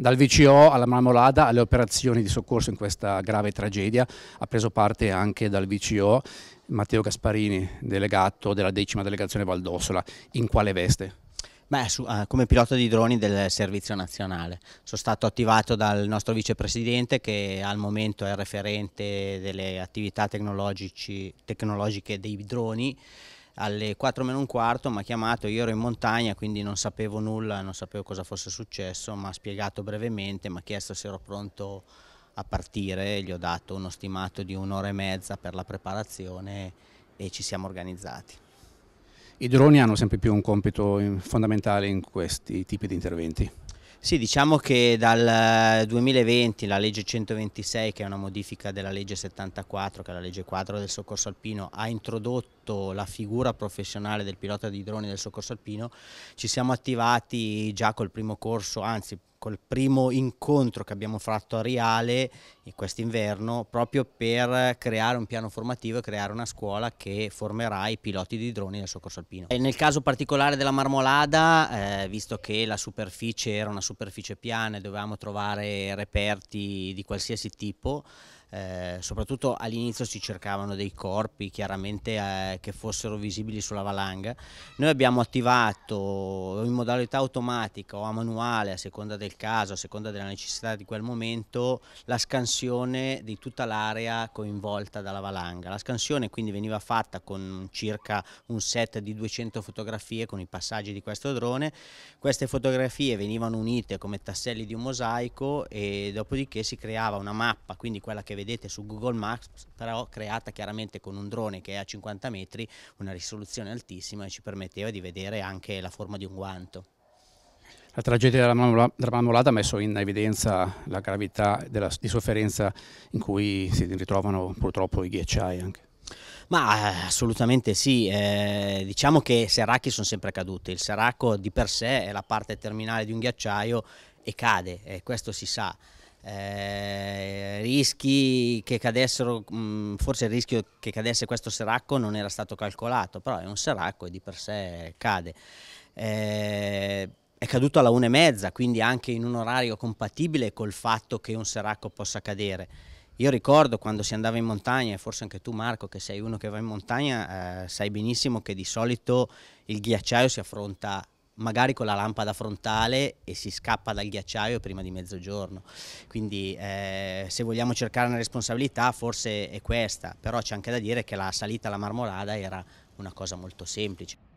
Dal VCO alla Marmolada alle operazioni di soccorso in questa grave tragedia ha preso parte anche dal VCO Matteo Gasparini, delegato della decima delegazione Valdossola. In quale veste? Beh, su, uh, come pilota di droni del servizio nazionale. Sono stato attivato dal nostro vicepresidente che al momento è referente delle attività tecnologiche dei droni alle 4 meno un quarto mi ha chiamato, io ero in montagna quindi non sapevo nulla, non sapevo cosa fosse successo, mi ha spiegato brevemente, mi ha chiesto se ero pronto a partire, gli ho dato uno stimato di un'ora e mezza per la preparazione e ci siamo organizzati. I droni hanno sempre più un compito fondamentale in questi tipi di interventi? Sì, diciamo che dal 2020 eh, la legge 126, che è una modifica della legge 74, che è la legge quadro del soccorso alpino, ha introdotto la figura professionale del pilota di droni del soccorso alpino. Ci siamo attivati già col primo corso, anzi col primo incontro che abbiamo fatto a Riale in quest'inverno proprio per creare un piano formativo e creare una scuola che formerà i piloti di droni del soccorso alpino. E nel caso particolare della Marmolada, eh, visto che la superficie era una superficie piana e dovevamo trovare reperti di qualsiasi tipo, eh, soprattutto all'inizio si cercavano dei corpi chiaramente eh, che fossero visibili sulla valanga. Noi abbiamo attivato in modalità automatica o a manuale, a seconda del caso, a seconda della necessità di quel momento, la scansione di tutta l'area coinvolta dalla valanga. La scansione quindi veniva fatta con circa un set di 200 fotografie con i passaggi di questo drone. Queste fotografie venivano unite come tasselli di un mosaico e dopodiché si creava una mappa, quindi quella che vedete su Google Maps, però creata chiaramente con un drone che è a 50 metri, una risoluzione altissima e ci permetteva di vedere anche la forma di un guanto. La tragedia della Marmolada ha messo in evidenza la gravità della, di sofferenza in cui si ritrovano purtroppo i ghiacciai anche. Ma eh, assolutamente sì, eh, diciamo che seracchi sono sempre caduti, il seracco di per sé è la parte terminale di un ghiacciaio e cade, e eh, questo si sa. Eh, rischi che cadessero, mm, forse il rischio che cadesse questo seracco non era stato calcolato, però è un seracco e di per sé cade. Eh, è caduto alla una e mezza, quindi anche in un orario compatibile col fatto che un seracco possa cadere. Io ricordo quando si andava in montagna, e forse anche tu Marco che sei uno che va in montagna, eh, sai benissimo che di solito il ghiacciaio si affronta magari con la lampada frontale e si scappa dal ghiacciaio prima di mezzogiorno. Quindi eh, se vogliamo cercare una responsabilità forse è questa, però c'è anche da dire che la salita alla marmolada era una cosa molto semplice.